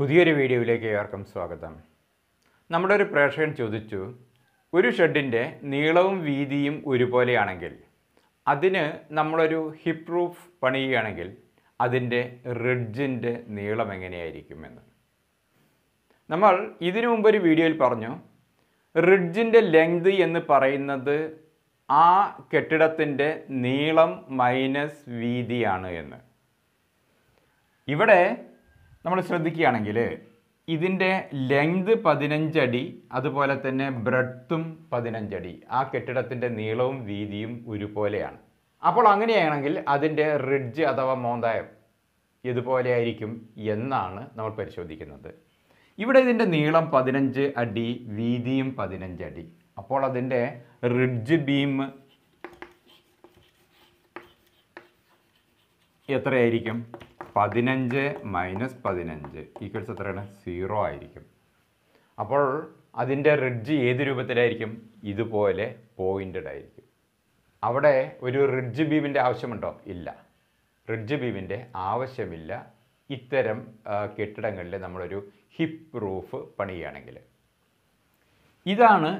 പുതിയൊരു വീഡിയോയിലേക്ക് ഏവർക്കും സ്വാഗതം നമ്മുടെ ഒരു പ്രേക്ഷകൻ ചോദിച്ചു ഒരു ഷെഡിൻ്റെ നീളവും വീതിയും ഒരുപോലെയാണെങ്കിൽ അതിന് നമ്മളൊരു ഹിപ് റൂഫ് പണിയുകയാണെങ്കിൽ അതിൻ്റെ റിഡ്ജിൻ്റെ നീളം എങ്ങനെയായിരിക്കുമെന്ന് നമ്മൾ ഇതിനു മുമ്പൊരു വീഡിയോയിൽ പറഞ്ഞു റിഡ്ജിൻ്റെ ലെങ്ത് എന്ന് പറയുന്നത് ആ കെട്ടിടത്തിൻ്റെ നീളം മൈനസ് വീതിയാണ് എന്ന് ഇവിടെ നമ്മൾ ശ്രദ്ധിക്കുകയാണെങ്കിൽ ഇതിൻ്റെ ലെങ്ത് പതിനഞ്ചടി അതുപോലെ തന്നെ ബ്രെഡ്ത്തും പതിനഞ്ചടി ആ കെട്ടിടത്തിൻ്റെ നീളവും വീതിയും ഒരുപോലെയാണ് അപ്പോൾ അങ്ങനെയാണെങ്കിൽ അതിൻ്റെ റിഡ്ജ് അഥവാ മോന്തായം ഇതുപോലെയായിരിക്കും എന്നാണ് നമ്മൾ പരിശോധിക്കുന്നത് ഇവിടെ ഇതിൻ്റെ നീളം പതിനഞ്ച് അടി വീതിയും പതിനഞ്ചടി അടി അപ്പോൾ അതിൻ്റെ റിഡ്ജ് ബീം എത്രയായിരിക്കും പതിനഞ്ച് മൈനസ് പതിനഞ്ച് ഈക്വൽസ് എത്രയാണ് സീറോ ആയിരിക്കും അപ്പോൾ അതിൻ്റെ റിഡ്ജ് ഏത് രൂപത്തിലായിരിക്കും ഇതുപോലെ പോയിൻ്റഡ് ആയിരിക്കും അവിടെ ഒരു റിഡ്ജ് ബീമിൻ്റെ ആവശ്യമുണ്ടോ ഇല്ല റിഡ്ജ് ബീമിൻ്റെ ആവശ്യമില്ല ഇത്തരം കെട്ടിടങ്ങളിൽ നമ്മളൊരു ഹിപ്പ് റൂഫ് പണിയുകയാണെങ്കിൽ ഇതാണ്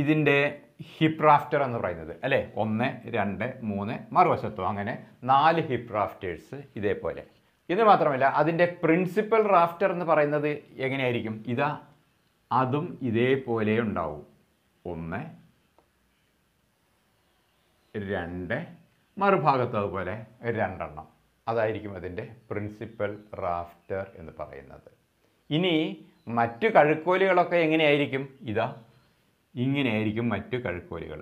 ഇതിൻ്റെ ഹിപ്പ് റാഫ്റ്റർ എന്ന് പറയുന്നത് അല്ലേ ഒന്ന് രണ്ട് മൂന്ന് മറുവശത്തും അങ്ങനെ നാല് ഹിപ്പ് റാഫ്റ്റേഴ്സ് ഇതേപോലെ ഇത് മാത്രമല്ല അതിൻ്റെ പ്രിൻസിപ്പൽ റാഫ്റ്റർ എന്ന് പറയുന്നത് എങ്ങനെയായിരിക്കും ഇതാ അതും ഇതേപോലെ ഉണ്ടാവും ഒന്ന് രണ്ട് മറുഭാഗത്ത് അതുപോലെ രണ്ടെണ്ണം അതായിരിക്കും അതിൻ്റെ പ്രിൻസിപ്പൽ റാഫ്റ്റർ എന്ന് പറയുന്നത് ഇനി മറ്റു കഴുക്കോലുകളൊക്കെ എങ്ങനെയായിരിക്കും ഇതാ ഇങ്ങനെയായിരിക്കും മറ്റു കഴുക്കോലുകൾ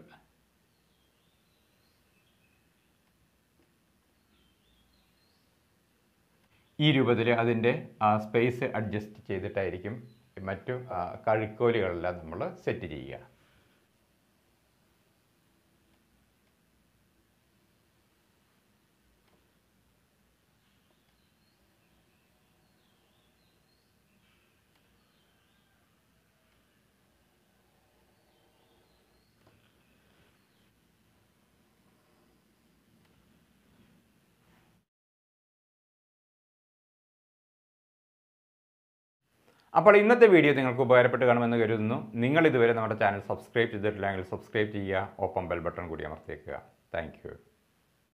ഈ രൂപത്തിൽ അതിൻ്റെ സ്പേസ് അഡ്ജസ്റ്റ് ചെയ്തിട്ടായിരിക്കും മറ്റു കഴിക്കോലുകളെല്ലാം നമ്മൾ സെറ്റ് ചെയ്യുക അപ്പോൾ ഇന്നത്തെ വീഡിയോ നിങ്ങൾക്ക് ഉപകാരപ്പെട്ട് കാണുമെന്ന് കരുതുന്നു നിങ്ങൾ ഇതുവരെ നമ്മുടെ ചാനൽ സബ്സ്ക്രൈബ് ചെയ്തിട്ടില്ലെങ്കിൽ സബ്സ്ക്രൈബ് ചെയ്യുക ഒപ്പം ബെൽ ബട്ടൺ കൂടി അമർത്തിയേക്കുക താങ്ക്